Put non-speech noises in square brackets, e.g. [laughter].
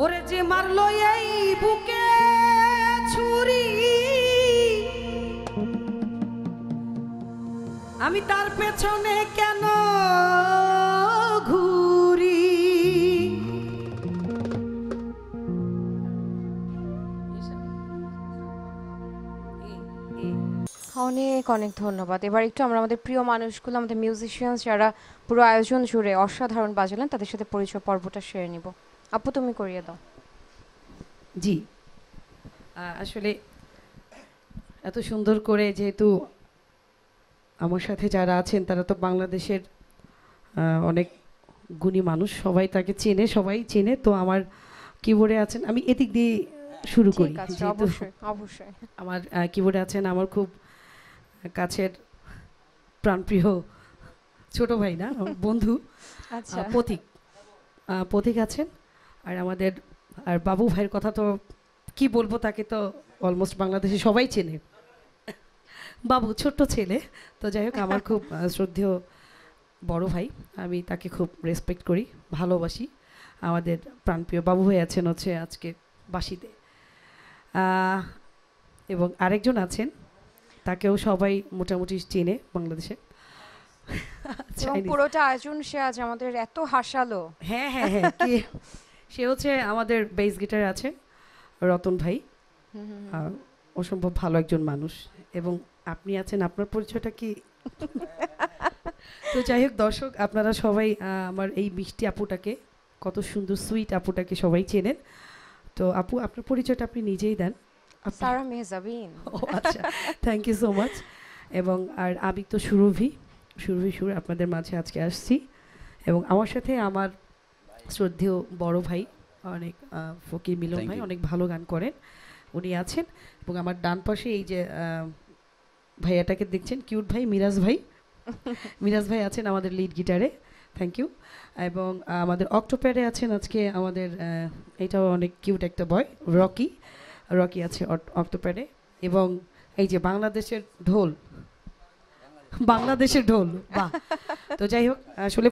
ওরে যে মারলো এই বুকে ছুরি আমি তার পেছনে কেন ঘুরি অনেক অনেক ধন্যবাদ এবার একটু আমরা আমাদের প্রিয় মানুষগুলো আমাদের মিউজিশিয়ান যারা পুরো আয়োজন জুড়ে অসাধারণ বাজালেন তাদের সাথে পরিচয় পর্বটা সেরে নিব আপু তুমি করিয়ে দাও জি আসলে এত সুন্দর করে যেহেতু আমার সাথে যারা আছেন তারা তো বাংলাদেশের অনেক গুণী মানুষ সবাই তাকে চেনে সবাই চেনে তো আমার কিবোর্ডে আছেন আমি এদিক দিয়ে শুরু করি অবশ্যই আমার কিবোর্ডে আছেন আমার খুব কাছের প্রাণপ্রিয় ছোট ভাই না বন্ধু আচ্ছা। পথিক পথিক আছেন আর আমাদের আর বাবু ভাইয়ের কথা তো কি বলবো তাকে তো অলমোস্ট বাংলাদেশে সবাই চেনে বাবু ছোট্ট ছেলে তো যাই হোক আমার খুব শ্রদ্ধেয় বড় ভাই আমি তাকে খুব রেসপেক্ট করি ভালোবাসি আমাদের প্রাণপ্রিয় বাবু ভাই আছেন হচ্ছে আজকে বাসিতে এবং আরেকজন আছেন তাকেও সবাই মোটামুটি চেনে বাংলাদেশে পুরোটা আয়োজন সে আজ আমাদের এত হাসালো হ্যাঁ হ্যাঁ হ্যাঁ [laughs] সে হচ্ছে আমাদের বেস গিটার আছে রতন ভাই অসম্ভব ভালো একজন মানুষ এবং আপনি আছেন আপনার পরিচয়টা কি তো যাই হোক দর্শক আপনারা সবাই আমার এই মিষ্টি আপুটাকে কত সুন্দর সুইট আপুটাকে সবাই চেনেন তো আপু আপনার পরিচয়টা আপনি নিজেই দেন ও আচ্ছা থ্যাংক ইউ সো মাচ এবং আর আমি তো সুরভি সুরভি সুর আপনাদের মাঝে আজকে আসছি এবং আমার সাথে আমার শ্রদ্ধেয় বড় ভাই অনেক ফকির মিলন ভাই অনেক ভালো গান করেন উনি আছেন এবং আমার ডান পাশে এই যে ভাইয়াটাকে দেখছেন কিউট ভাই মিরাজ ভাই [laughs] মিরাজ ভাই আছেন আমাদের লিড গিটারে থ্যাংক ইউ এবং আমাদের অক্টোপ্যাডে আছেন আজকে আমাদের এটাও অনেক কিউট একটা বয় রকি রকি আছে অক্টোপ্যাডে এবং এই যে বাংলাদেশের ঢোল বাংলাদেশের ঢোল বাহ তো যাই হোক আসলে